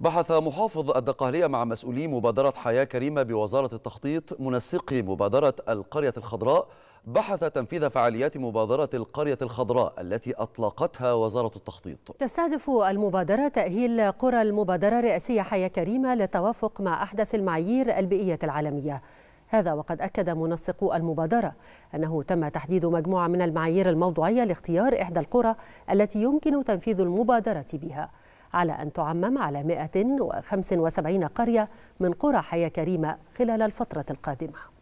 بحث محافظ الدقهلية مع مسؤولي مبادرة حياة كريمة بوزارة التخطيط منسقي مبادرة القرية الخضراء بحث تنفيذ فعاليات مبادرة القرية الخضراء التي أطلقتها وزارة التخطيط تستهدف المبادرة تأهيل قرى المبادرة الرئاسية حياة كريمة للتوافق مع أحدث المعايير البيئية العالمية هذا وقد أكد منسقو المبادرة أنه تم تحديد مجموعة من المعايير الموضوعية لاختيار إحدى القرى التي يمكن تنفيذ المبادرة بها على أن تعمم على 175 قرية من قرى حياة كريمة خلال الفترة القادمة